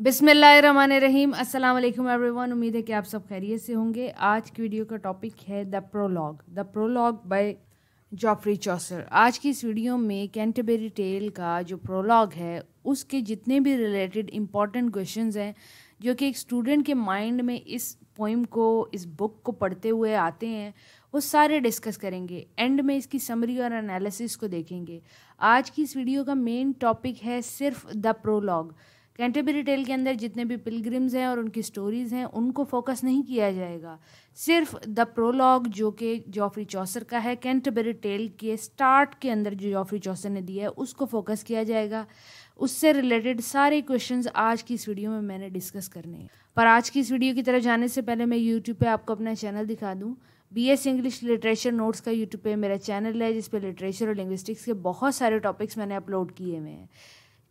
बिसमीम अल्लाम एवरीवन उम्मीद है कि आप सब खैरियत से होंगे आज की वीडियो का टॉपिक है the prologue the prologue by Geoffrey Chaucer आज की इस वीडियो में कैंटबेरी टेल का जो प्रोलॉग है उसके जितने भी रिलेटेड इम्पॉर्टेंट क्वेश्चन हैं जो कि एक स्टूडेंट के माइंड में इस पोइम को इस बुक को पढ़ते हुए आते हैं वो सारे डिस्कस करेंगे एंड में इसकी समरी और एनालिसिस को देखेंगे आज की इस वीडियो का मेन टॉपिक है सिर्फ द प्रोलॉग कैंटेबरी टेल के अंदर जितने भी पिलग्रिम्स हैं और उनकी स्टोरीज़ हैं उनको फोकस नहीं किया जाएगा सिर्फ द प्रोलॉग जो कि जॉफरी चौसर का है कैंटरबरी टेल के स्टार्ट के अंदर जो जॉफरी चौसर ने दिया है उसको फोकस किया जाएगा उससे रिलेटेड सारे क्वेश्चंस आज की इस वीडियो में मैंने डिस्कस करने हैं पर आज की इस वीडियो की तरफ जाने से पहले मैं यूट्यूब पर आपको अपना चैनल दिखा दूँ B S English literature notes का यूट्यूब पे मेरा चैनल है जिसपे लिटरेचर और लिंग्विस्टिक्स के बहुत सारे टॉपिक्स मैंने अपलोड किए हुए हैं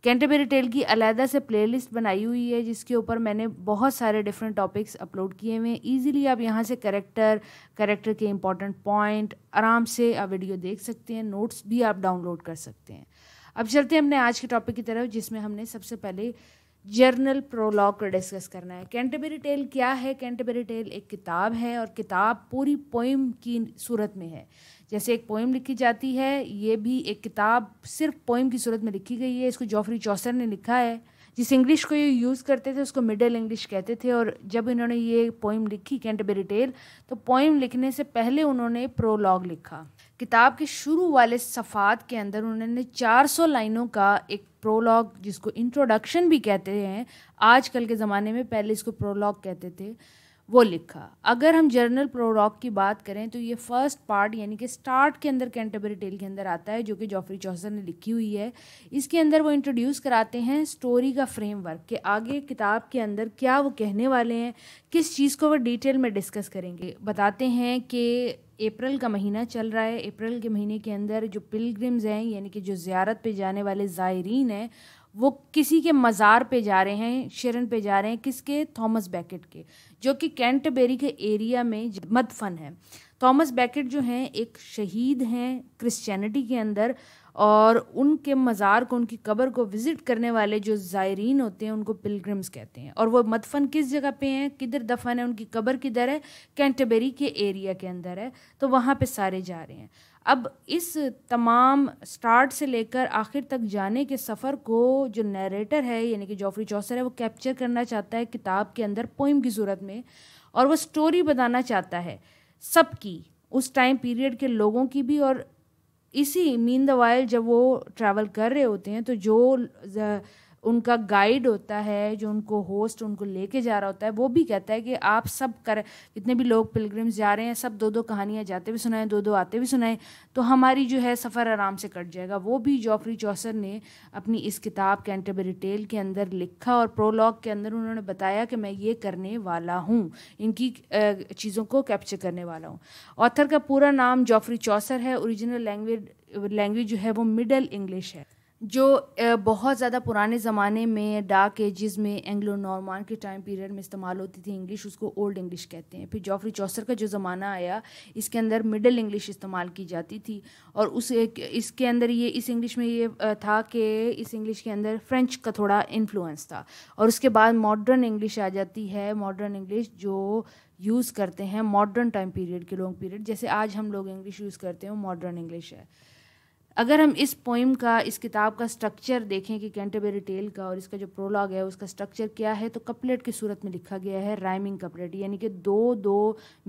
कैंटेबेरी टेल की अलहदा से प्लेलिस्ट बनाई हुई है जिसके ऊपर मैंने बहुत सारे डिफरेंट टॉपिक्स अपलोड किए हुए हैं ईजिली आप यहाँ से करेक्टर करेक्टर के इंपॉर्टेंट पॉइंट आराम से आप वीडियो देख सकते हैं नोट्स भी आप डाउनलोड कर सकते हैं अब चलते हैं हमने आज के टॉपिक की तरफ जिसमें हमने सबसे पहले जर्नल प्रोलॉग को डिस्कस करना है कैंटेबेरी टेल क्या है कैंटेबेरी टेल एक किताब है और किताब पूरी पोइम की सूरत में है जैसे एक पोइम लिखी जाती है ये भी एक किताब सिर्फ पोइम की सूरत में लिखी गई है इसको जॉफरी चौसर ने लिखा है जिस इंग्लिश को ये यूज़ करते थे उसको मिडल इंग्लिश कहते थे और जब इन्होंने ये पोइम लिखी कैंटबेरी टेल तो पोइम लिखने से पहले उन्होंने प्रोलॉग लिखा किताब के शुरू वाले सफ़ात के अंदर उन्होंने 400 लाइनों का एक प्रोलॉग जिसको इंट्रोडक्शन भी कहते हैं आजकल के ज़माने में पहले इसको प्रोलॉग कहते थे वो लिखा अगर हम जर्नल प्रोलॉग की बात करें तो ये फर्स्ट पार्ट यानी कि स्टार्ट के अंदर कैंटेबरी टेल के अंदर आता है जो कि जॉफरी चौसर ने लिखी हुई है इसके अंदर वो इंट्रोड्यूस कराते हैं स्टोरी का फ्रेमवर्क कि आगे किताब के अंदर क्या वो कहने वाले हैं किस चीज़ को वो डिटेल में डिस्कस करेंगे बताते हैं कि अप्रैल का महीना चल रहा है अप्रैल के महीने के अंदर जो पिलग्रिम्स हैं यानी कि जो ज़्यारत पे जाने वाले ज़ायरीन हैं वो किसी के मज़ार पे जा रहे हैं शरण पे जा रहे हैं किसके थॉमस बैकेट के जो कि कैंटबेरी के एरिया में मदफन है थॉमस बैकेट जो हैं एक शहीद हैं क्रिश्चियनिटी के अंदर और उनके मज़ार को उनकी कब्र को विज़िट करने वाले जो ज़ायरीन होते हैं उनको पिलग्रम्स कहते हैं और वो मदफन किस जगह पे हैं किधर दफन है उनकी कब्र किधर है कैंटबेरी के एरिया के अंदर है तो वहाँ पे सारे जा रहे हैं अब इस तमाम स्टार्ट से लेकर आखिर तक जाने के सफ़र को जो नरेटर है यानी कि जॉफरी चौसर है वो कैप्चर करना चाहता है किताब के अंदर पोइम की सूरत में और वो स्टोरी बताना चाहता है सबकी उस टाइम पीरियड के लोगों की भी और इसी मीन द वाइल जब वो ट्रैवल कर रहे होते हैं तो जो उनका गाइड होता है जो उनको होस्ट उनको लेके जा रहा होता है वो भी कहता है कि आप सब कर जितने भी लोग पिलग्रिम्स जा रहे हैं सब दो दो कहानियाँ जाते भी सुनाएं दो दो आते भी सुनाएं तो हमारी जो है सफ़र आराम से कट जाएगा वो भी जॉफरी चौसर ने अपनी इस किताब कैंटरबरी टेल के अंदर लिखा और प्रोलॉग के अंदर उन्होंने बताया कि मैं ये करने वाला हूँ इनकी चीज़ों को कैप्चर करने वाला हूँ ऑथर का पूरा नाम जॉफरी चौसर है ओरिजिनल लैंग्वेज लैंग्वेज जो है वो मिडल इंग्लिश है जो बहुत ज़्यादा पुराने ज़माने में डार्क एजेस में एंग्लो नॉर्मान के टाइम पीरियड में इस्तेमाल होती थी इंग्लिश उसको ओल्ड इंग्लिश कहते हैं फिर जॉफरी चौसर का जो ज़माना आया इसके अंदर मिडल इंग्लिश इस्तेमाल की जाती थी और उस इसके अंदर ये इस इंग्लिश में ये था कि इस इंग्लिश के अंदर फ्रेंच का थोड़ा इन्फ्लुएंस था और उसके बाद मॉडर्न इंग्लिश आ जाती है मॉडर्न इंग्लिश जो यूज़ करते हैं मॉडर्न टाइम पीरियड के लॉन्ग पीरियड जैसे आज हम लोग इंग्लिश यूज़ करते हैं वो मॉडर्न इंग्लिश है अगर हम इस पोइम का इस किताब का स्ट्रक्चर देखें कि कैंटरबेरी टेल का और इसका जो प्रोलॉग है उसका स्ट्रक्चर क्या है तो कपलेट की सूरत में लिखा गया है राइमिंग कपलेट यानी कि दो दो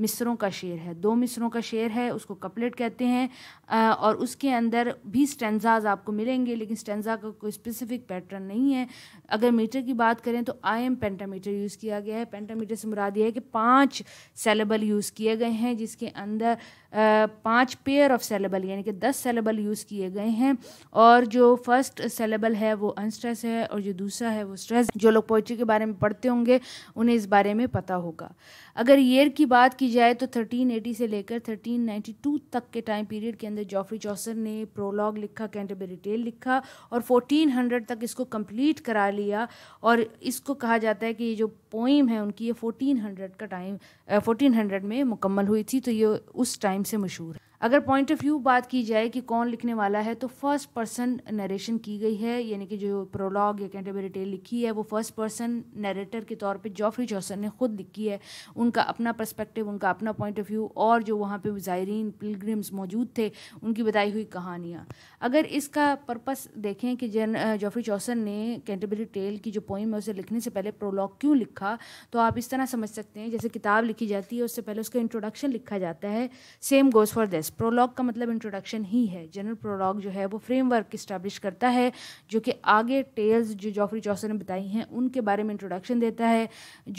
मिसरों का शेर है दो मिसरों का शेर है उसको कपलेट कहते हैं और उसके अंदर भी स्टेंजाज आपको मिलेंगे लेकिन स्टेंजा का कोई स्पेसिफिक पैटर्न नहीं है अगर मीटर की बात करें तो आई एम पेंटामीटर यूज़ किया गया है पेंटामीटर से मुराद यह है कि पाँच सेलेबल यूज़ किए गए हैं जिसके अंदर पाँच पेयर ऑफ सेलेबल यानी कि दस सेलेबल यूज़ किए गए हैं और जो फर्स्ट सेलेबल है वो अनस्ट्रेस है और जो दूसरा है वो स्ट्रेस जो लोग पोइट्री के बारे में पढ़ते होंगे उन्हें इस बारे में पता होगा अगर ईयर की बात की जाए तो 1380 से लेकर 1392 तक के टाइम पीरियड के अंदर जॉफरी चौसर ने प्रोलॉग लिखा कैंटरबेरी टेल लिखा और 1400 तक इसको कंप्लीट करा लिया और इसको कहा जाता है कि ये जो पोइम है उनकी ये 1400 का टाइम 1400 में मुकम्मल हुई थी तो ये उस टाइम से मशहूर है अगर पॉइंट ऑफ व्यू बात की जाए कि कौन लिखने वाला है तो फर्स्ट पर्सन नरेशन की गई है यानी कि जो प्रोलॉग या कैंटेबरी टेल लिखी है वो फर्स्ट पर्सन नरेटर के तौर पे जॉफरी जॉसन ने खुद लिखी है उनका अपना पर्सपेक्टिव उनका अपना पॉइंट ऑफ व्यू और जो वहाँ पे ज़ायरीन पिलग्रिम्स मौजूद थे उनकी बताई हुई कहानियाँ अगर इसका पर्पस देखें कि जन जॉफरी चौसन ने कैंटेबरी टेल की जो पोइम है उसे लिखने से पहले प्रोलॉग क्यों लिखा तो आप इस तरह समझ सकते हैं जैसे किताब लिखी जाती है उससे पहले उसका इंट्रोडक्शन लिखा जाता है same goes for this prologue का मतलब इंट्रोडक्शन ही है जनरल प्रोलॉग जो है वो फ्रेमवर्क इस्टेब्लिश करता है जो कि आगे टेल्स जो जॉफरी चौसर ने बताई हैं उनके बारे में इंट्रोडक्शन देता है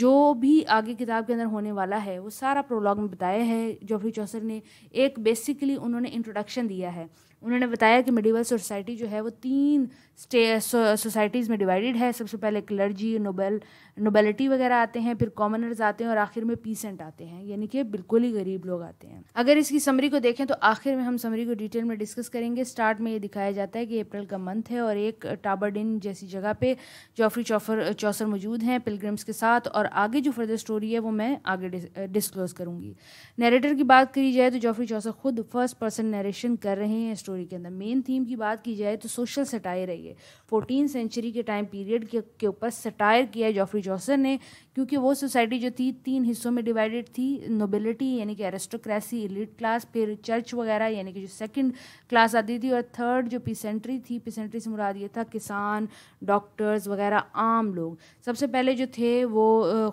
जो भी आगे किताब के अंदर होने वाला है वो सारा प्रोलॉग में बताया है जॉफरी चौसर ने एक बेसिकली उन्होंने इंट्रोडक्शन दिया है उन्होंने बताया कि मिडिवल सोसाइटी जो है वो तीन सोसाइटीज़ में डिवाइडेड है सबसे पहले क्लर्जी नोबल नोबेलिटी वगैरह आते हैं फिर कॉमनर्स आते हैं और आखिर में पीसेंट आते हैं यानी कि बिल्कुल ही गरीब लोग आते हैं अगर इसकी समरी को देखें तो आखिर में हम समरी को डिटेल में डिस्कस करेंगे स्टार्ट में ये दिखाया जाता है कि अप्रैल का मंथ है और एक टाबरडिन जैसी जगह पे जॉफरी चौफर चौसर मौजूद हैं पिलग्रम्स के साथ और आगे जो फर्दर स्टोरी है वो मैं आगे डिस्क्लोज करूँगी नरेटर की बात करी जाए तो जॉफरी चौसर खुद फर्स्ट पर्सन नरेशन कर रहे हैं स्टोरी के अंदर मेन थीम की बात की जाए तो सोशल सटायर है ये फोर्टीन सेंचुरी के टाइम पीरियड के ऊपर सटायर किया है जॉफरी जोसन ने क्योंकि वो सोसाइटी जो थी तीन हिस्सों में डिवाइडेड थी नोबिलिटी यानी कि एरेस्टोक्रेसी लिड क्लास फिर चर्च वगैरह यानी कि जो सेकंड क्लास आती थी और थर्ड जो पीसेंट्री थी पीसेंट्री से मुराद ये था किसान डॉक्टर्स वगैरह आम लोग सबसे पहले जो थे वो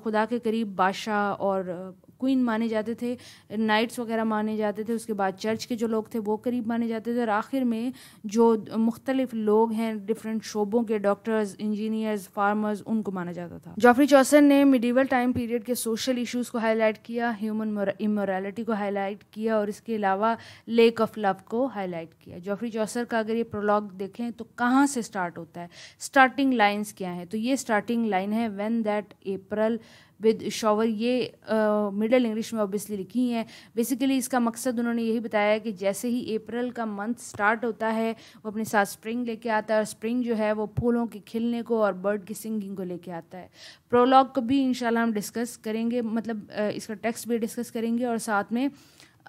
खुदा के करीब बादशाह और क्वीन माने जाते थे नाइट्स वगैरह माने जाते थे उसके बाद चर्च के जो लोग थे वो करीब माने जाते थे और आखिर में जो मुख्तलिफ लोग हैं डिफरेंट शोबों के डॉक्टर्स इंजीनियर्स फार्मर्स उनको माना जाता था जॉफरी चौसन ने मिडीवल टाइम पीरियड के सोशल इशूज़ को हाईलाइट किया ह्यूमन इमोरलिटी को हाईलाइट किया और इसके अलावा लेक ऑफ लव को हाईलाइट किया जॉफरी चौसर का अगर ये प्रोलॉग देखें तो कहाँ से स्टार्ट होता है स्टार्टिंग लाइन्स क्या हैं तो ये स्टार्टिंग लाइन है when that April with shower ये मिडल इंग्लिश में ऑब्वियसली लिखी हैं बेसिकली इसका मकसद उन्होंने यही बताया कि जैसे ही अप्रैल का मंथ स्टार्ट होता है वो अपने साथ स्प्रिंग लेके आता है और स्प्रिंग जो है वो फूलों के खिलने को और बर्ड की सिंगिंग को लेके आता है प्रोलॉग को भी इन हम डिस्कस करेंगे मतलब इसका टेक्स्ट भी डिस्कस करेंगे और साथ में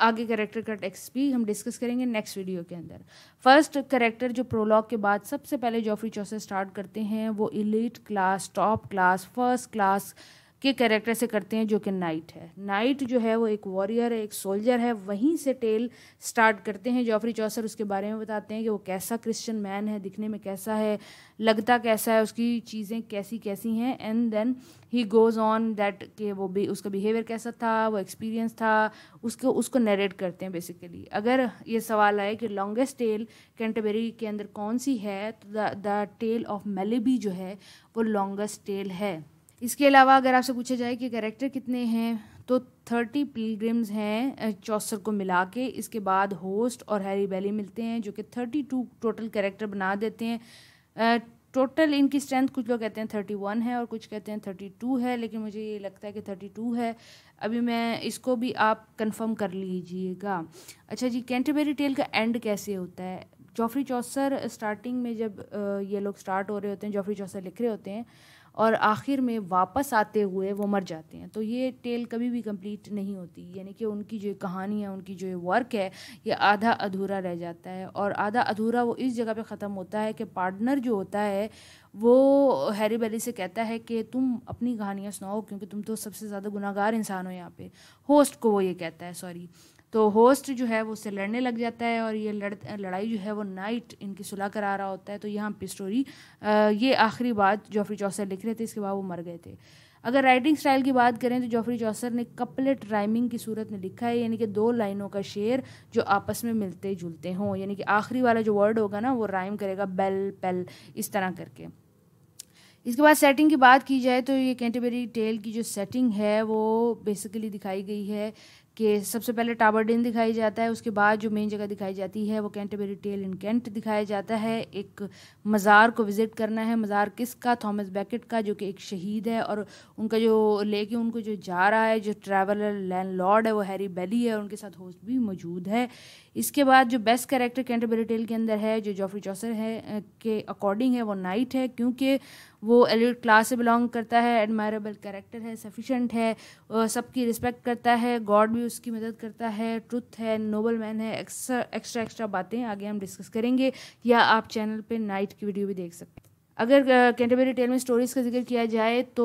आगे करेक्टर का टेक्स्ट भी हम डिस्कस करेंगे नेक्स्ट वीडियो के अंदर फर्स्ट करेक्टर जो प्रोलॉग के बाद सबसे पहले जॉफरी चौसे स्टार्ट करते हैं वो elite class top class first class के कैरेक्टर से करते हैं जो कि नाइट है नाइट जो है वो एक वॉरियर है एक सोल्जर है वहीं से टेल स्टार्ट करते हैं जॉफरी चौसर उसके बारे में बताते हैं कि वो कैसा क्रिश्चियन मैन है दिखने में कैसा है लगता कैसा है उसकी चीज़ें कैसी कैसी हैं and then he goes on that कि वो भी उसका बिहेवियर कैसा था वो एक्सपीरियंस था उसको उसको नरेट करते हैं बेसिकली अगर ये सवाल आए कि लॉन्गेस्ट टेल कैंटबेरी के अंदर कौन सी है तो द टेल ऑफ मेलेबी जो है वो लॉन्गेस्ट टेल है इसके अलावा अगर आपसे पूछा जाए कि कैरेक्टर कितने हैं तो थर्टी पिलग्रिम्स हैं चौसर को मिला के इसके बाद होस्ट और हैरी बैली मिलते हैं जो कि थर्टी टू टोटल कैरेक्टर बना देते हैं टोटल इनकी स्ट्रेंथ कुछ लोग कहते हैं थर्टी वन है और कुछ कहते हैं थर्टी टू है लेकिन मुझे ये लगता है कि थर्टी टू है अभी मैं इसको भी आप कंफर्म कर लीजिएगा अच्छा जी कैंटरबेरी टेल का एंड कैसे होता है जॉफरी चौसर स्टार्टिंग में जब ये लोग स्टार्ट हो रहे होते हैं जॉफरी चौसर लिख रहे होते हैं और आखिर में वापस आते हुए वो मर जाते हैं तो ये टेल कभी भी कंप्लीट नहीं होती यानी कि उनकी जो कहानी है उनकी जो वर्क है ये आधा अधूरा रह जाता है और आधा अधूरा वो इस जगह पे ख़त्म होता है कि पार्टनर जो होता है वो हैरी बैली से कहता है कि तुम अपनी कहानियाँ सुनाओ क्योंकि तुम तो सबसे ज़्यादा गुनागार इंसान हो यहाँ पे होस्ट को वो ये कहता है सॉरी तो होस्ट जो है वो उससे लड़ने लग जाता है और ये लड़ लड़ाई जो है वो नाइट इनकी सुलह करा रहा होता है तो यहाँ पे स्टोरी ये आखिरी बात जॉफरी चौसर लिख रहे थे इसके बाद वो मर गए थे अगर राइटिंग स्टाइल की बात करें तो जॉफरी चौसर ने कपलेट राइमिंग की सूरत में लिखा है यानी कि दो लाइनों का शेर जो आपस में मिलते जुलते हों यानी कि आखिरी वाला जो वर्ड होगा ना वो राइम करेगा बेल पेल इस तरह करके इसके बाद सेटिंग की बात की जाए तो ये कैंटेबरी टेल की जो सेटिंग है वो बेसिकली दिखाई गई है कि सबसे पहले डेन दिखाई जाता है उसके बाद जो मेन जगह दिखाई जाती है वो कैंटबेरी टेल इन कैंट दिखाया जाता है एक मज़ार को विज़िट करना है मज़ार किसका थॉमस बैकेट का जो कि एक शहीद है और उनका जो लेके उनको जो जा रहा है जो ट्रैवलर लैंड लॉर्ड है वो हैरी बेली है उनके साथ होस्ट भी मौजूद है इसके बाद जो बेस्ट कैरेक्टर कैंटरबेरी टेल के अंदर है जो जॉफरी चौसर है के अकॉर्डिंग है वो नाइट है क्योंकि वो एलिट क्लास से बिलोंग करता है एडमायरेबल कैरेक्टर है सफिशेंट है सबकी रिस्पेक्ट करता है गॉड भी उसकी मदद करता है ट्रुथ है नोबल मैन है एक्स्ट्रा एक्स्ट्रा एक्स्ट्रा बातें आगे हम डिस्कस करेंगे या आप चैनल पे नाइट की वीडियो भी देख सकते हैं अगर कैंटरबेरी टेल में स्टोरीज़ का जिक्र किया जाए तो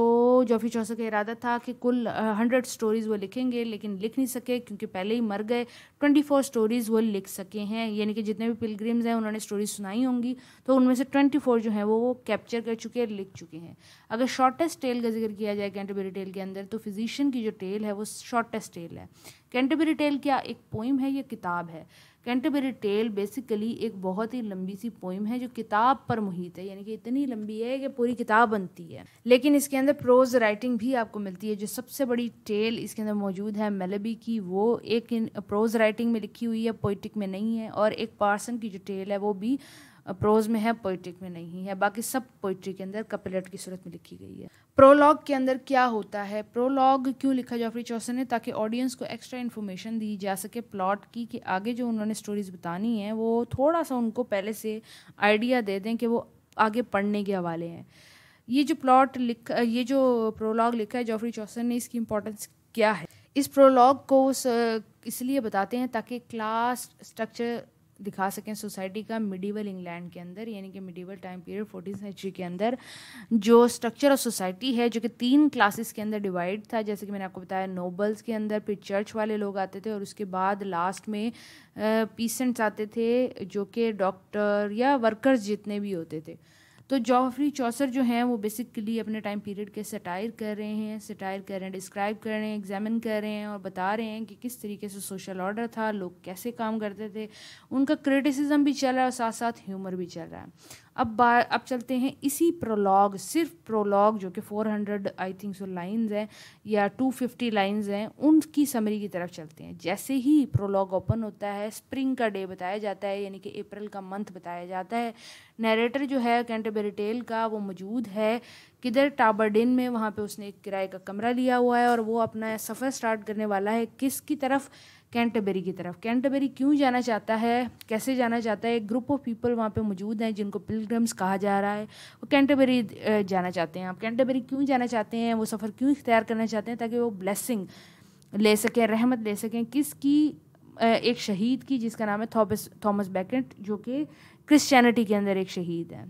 जॉफी चौसर का इरादा था कि कुल हंड्रेड स्टोरीज़ वो लिखेंगे लेकिन लिख नहीं सके क्योंकि पहले ही मर गए ट्वेंटी फोर स्टोरीज़ वो लिख सके हैं यानी कि जितने भी पिलग्रिम्स हैं उन्होंने स्टोरीज सुनाई होंगी तो उनमें से ट्वेंटी फोर जो हैं वो कैप्चर कर चुके हैं लिख चुके हैं अगर शॉर्टेस्ट टेल का जिक्र किया जाए कैंटरबेरी टेल के अंदर तो फिजिशियन की जो टेल है वो शॉर्टेस्ट टेल है कैंटरबेरी टेल क्या एक पोइम है या किताब है कैंटरबेरी टेल बेसिकली एक बहुत ही लंबी सी पोइम है जो किताब पर मुहित है यानी कि इतनी लंबी है कि पूरी किताब बनती है लेकिन इसके अंदर प्रोज राइटिंग भी आपको मिलती है जो सबसे बड़ी टेल इसके अंदर मौजूद है मेलेबी की वो एक प्रोज राइटिंग में लिखी हुई है पोइटिक में नहीं है और एक पार्सन की जो टेल है वो भी प्रोज में है पोइट्रिक में नहीं है बाकी सब पोइट्री के अंदर कपिलट की सूरत में लिखी गई है प्रोलॉग के अंदर क्या होता है प्रोलॉग क्यों लिखा जॉफरी चौसन ने ताकि ऑडियंस को एक्स्ट्रा इन्फॉर्मेशन दी जा सके प्लॉट की कि आगे जो उन्होंने स्टोरीज बतानी है वो थोड़ा सा उनको पहले से आइडिया दे दें कि वो आगे पढ़ने के हवाले हैं ये जो प्लॉट लिख ये जो प्रोलॉग लिखा है जॉफरी चौसन ने इसकी इम्पोर्टेंस क्या है इस प्रोलॉग को इसलिए बताते हैं ताकि क्लास स्ट्रक्चर दिखा सकें सोसाइटी का मिडीवल इंग्लैंड के अंदर यानी कि medieval time period fourteen century के अंदर जो स्ट्रक्चर ऑफ सोसाइटी है जो कि तीन क्लासेस के अंदर डिवाइड था जैसे कि मैंने आपको बताया नोबल्स के अंदर फिर चर्च वाले लोग आते थे और उसके बाद लास्ट में पीसेंट्स आते थे जो कि डॉक्टर या वर्कर्स जितने भी होते थे तो जॉफरी चौसर जो हैं वो बेसिकली अपने टाइम पीरियड के सटायर कर रहे हैं सटायर कर रहे हैं डिस्क्राइब कर रहे हैं एग्जामिन कर रहे हैं और बता रहे हैं कि किस तरीके से सोशल ऑर्डर था लोग कैसे काम करते थे उनका क्रिटिसिज्म भी चल रहा है और साथ साथ ह्यूमर भी चल रहा है अब अब चलते हैं इसी प्रोलॉग सिर्फ प्रोलॉग जो कि 400 आई थिंक सो लाइंस हैं या 250 लाइंस हैं उनकी समरी की तरफ चलते हैं जैसे ही प्रोलॉग ओपन होता है स्प्रिंग का डे बताया जाता है यानी कि अप्रैल का मंथ बताया जाता है नरेटर जो है कैंटबेरी टेल का वो मौजूद है किधर टाबरडिन में वहाँ पे उसने एक किराए का कमरा लिया हुआ है और वो अपना सफ़र स्टार्ट करने वाला है किस की तरफ कैंटबेरी की तरफ कैंटबेरी क्यों जाना चाहता है कैसे जाना चाहता है एक ग्रुप ऑफ पीपल वहाँ पे मौजूद हैं जिनको पिलग्रम्स कहा जा रहा है वो कैंटबेरी जाना चाहते हैं आप कैंटबेरी क्यों जाना चाहते हैं वो सफ़र क्यों इख्तियार करना चाहते हैं ताकि वो ब्लेसिंग ले सकें रहमत ले सकें किस की एक शहीद की जिसका नाम है थॉमस थॉमस बैकेट जो कि क्रिश्चियनिटी के अंदर एक शहीद है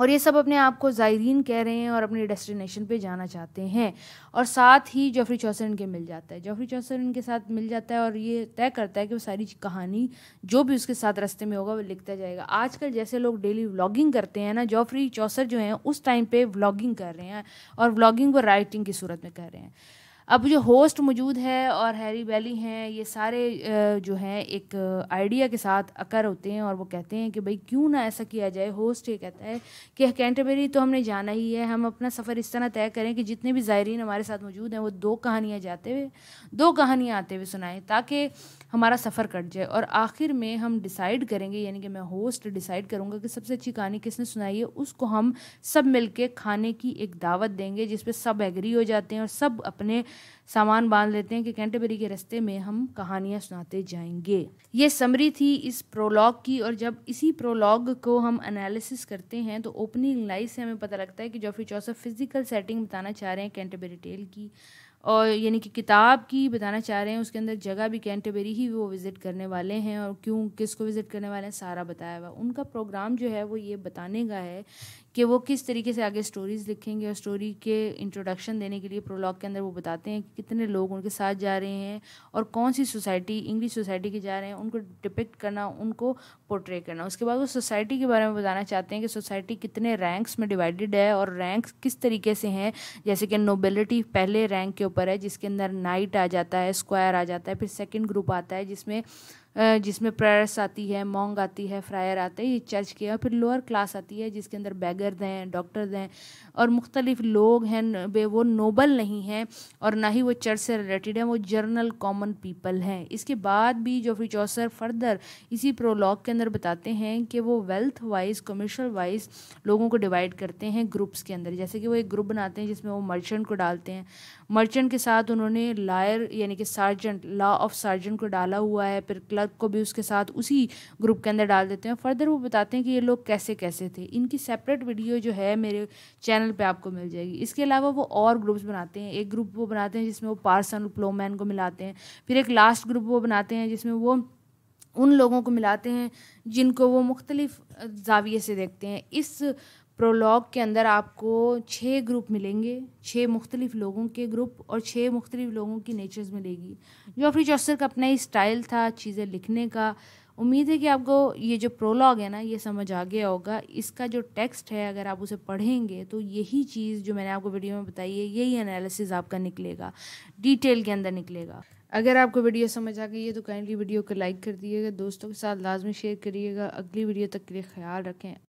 और ये सब अपने आप को ज़ायरीन कह रहे हैं और अपने डेस्टिनेशन पे जाना चाहते हैं और साथ ही जॉफरी चौसर इनके मिल जाता है जॉफरी चौसर इनके साथ मिल जाता है और ये तय करता है कि वो सारी कहानी जो भी उसके साथ रास्ते में होगा वो लिखता जाएगा आजकल जैसे लोग डेली व्लॉगिंग करते हैं ना जॉफरी चौसर जो हैं उस टाइम पर व्लॉगिंग कर रहे हैं और व्लॉगिंग वो राइटिंग की सूरत में कर रहे हैं अब जो होस्ट मौजूद है और हैरी वैली हैं ये सारे जो हैं एक आइडिया के साथ अकर होते हैं और वो कहते हैं कि भाई क्यों ना ऐसा किया जाए होस्ट ये कहता है कि कैंटरबेरी तो हमने जाना ही है हम अपना सफ़र इस तरह तय करें कि जितने भी ज़ायरीन हमारे साथ मौजूद हैं वो दो कहानियाँ जाते हुए दो कहानियाँ आते हुए सुनाएँ ताकि हमारा सफ़र कट जाए और आखिर में हम डिसाइड करेंगे यानी कि मैं होस्ट डिसाइड करूँगा कि सबसे अच्छी कहानी किसने सुनाई है उसको हम सब मिलके खाने की एक दावत देंगे जिस पर सब एग्री हो जाते हैं और सब अपने सामान बांध लेते हैं कि कैंटरबरी के रास्ते में हम कहानियाँ सुनाते जाएंगे ये समरी थी इस प्रोलॉग की और जब इसी प्रोलॉग को हम एनालिसिस करते हैं तो ओपनिंग लाइन से हमें पता लगता है कि जॉफरी चौसफ फिजिकल सेटिंग बताना चाह रहे हैं कैंटरबरी टेल की और यानी कि किताब की बताना चाह रहे हैं उसके अंदर जगह भी कैंटबेरी ही वो विज़िट करने वाले हैं और क्यों किसको विज़िट करने वाले हैं सारा बताया हुआ उनका प्रोग्राम जो है वो ये बताने का है कि वो किस तरीके से आगे स्टोरीज़ लिखेंगे और स्टोरी के इंट्रोडक्शन देने के लिए प्रोलॉग के अंदर वो बताते हैं कि कितने लोग उनके साथ जा रहे हैं और कौन सी सोसाइटी इंग्लिश सोसाइटी के जा रहे हैं उनको डिपिक्ट करना उनको पोर्ट्रे करना उसके बाद वो सोसाइटी के बारे में बताना चाहते हैं कि सोसाइटी कितने रैंक्स में डिवाइडेड है और रैंक्स किस तरीके से हैं जैसे कि नोबेलिटी पहले रैंक के ऊपर है जिसके अंदर नाइट आ जाता है स्क्वायर आ जाता है फिर सेकंड ग्रुप आता है जिसमें जिसमें प्रेयर्स आती है मोंग आती है फ्रायर आते हैं ये चर्च के और फिर लोअर क्लास आती है जिसके अंदर बैगर्स हैं डॉक्टर्स हैं और मुख्तलिफ लोग हैं वे वो नोबल नहीं हैं और ना ही वो चर्च से रिलेटेड हैं वो जर्नल कॉमन पीपल हैं इसके बाद भी जोफ्री चौसर फर्दर इसी प्रोलॉग के अंदर बताते हैं कि वो वेल्थ वाइज कमर्शल वाइज लोगों को डिवाइड करते हैं ग्रुप्स के अंदर जैसे कि वो एक ग्रुप बनाते हैं जिसमें वो मर्चेंट को डालते हैं मर्चेंट के साथ उन्होंने लायर यानी कि सार्जेंट लॉ ऑफ सार्जेंट को डाला हुआ है फिर क्लब क्लर्क को भी उसके साथ उसी ग्रुप के अंदर डाल देते हैं फर्दर वो बताते हैं कि ये लोग कैसे कैसे थे इनकी सेपरेट वीडियो जो है मेरे चैनल पर आपको मिल जाएगी इसके अलावा वो और ग्रुप्स बनाते हैं एक ग्रुप वो बनाते हैं जिसमें वो पार्सन प्लोमैन को मिलाते हैं फिर एक लास्ट ग्रुप वो बनाते हैं जिसमें वो उन लोगों को मिलाते हैं जिनको वो मुख्तलिफ जाविये से देखते हैं इस प्रोलॉग के अंदर आपको छः ग्रुप मिलेंगे छः मुख्तलिफ़ लोगों के ग्रुप और छः मुख्तलिफ़ लोगों की नेचर्स मिलेगी जॉफरी चौसर का अपना ही स्टाइल था चीज़ें लिखने का उम्मीद है कि आपको ये जो प्रोलॉग है ना ये समझ आ गया होगा इसका जो टेक्स्ट है अगर आप उसे पढ़ेंगे तो यही चीज़ जो मैंने आपको वीडियो में बताई है यही एनालिसिस आपका निकलेगा डिटेल के अंदर निकलेगा अगर आपको वीडियो समझ आ गई है तो काइंडली वीडियो को लाइक कर दिएगा दोस्तों के साथ लाजमी शेयर करिएगा अगली वीडियो तक के लिए ख्याल रखें